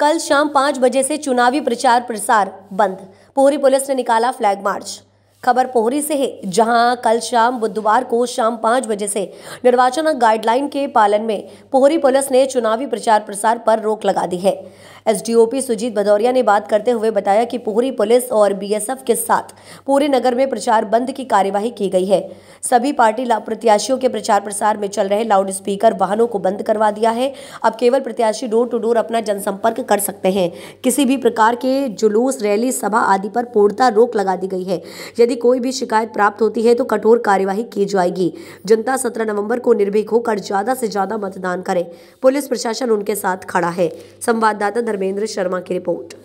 कल शाम पाँच बजे से चुनावी प्रचार प्रसार बंद पोहरी पुलिस ने निकाला फ्लैग मार्च खबर पोहरी से है जहां कल शाम बुधवार को शाम पाँच बजे से निर्वाचन गाइडलाइन के पालन में पोहरी पुलिस ने चुनावी प्रचार प्रसार पर रोक लगा दी है एसडीओपी सुजीत भदौरिया ने बात करते हुए बताया कि पोहरी पुलिस और बीएसएफ के साथ पूरे नगर में प्रचार बंद की कार्यवाही की गई है सभी पार्टी प्रत्याशियों के प्रचार प्रसार में चल रहे लाउड स्पीकर वाहनों को बंद करवा दिया है अब केवल प्रत्याशी डोर टू डोर अपना जनसंपर्क कर सकते हैं किसी भी प्रकार के जुलूस रैली सभा आदि पर पूर्णता रोक लगा दी गई है यदि यदि कोई भी शिकायत प्राप्त होती है तो कठोर कार्यवाही की जाएगी जनता सत्रह नवंबर को निर्भीक होकर ज्यादा से ज्यादा मतदान करे पुलिस प्रशासन उनके साथ खड़ा है संवाददाता धर्मेंद्र शर्मा की रिपोर्ट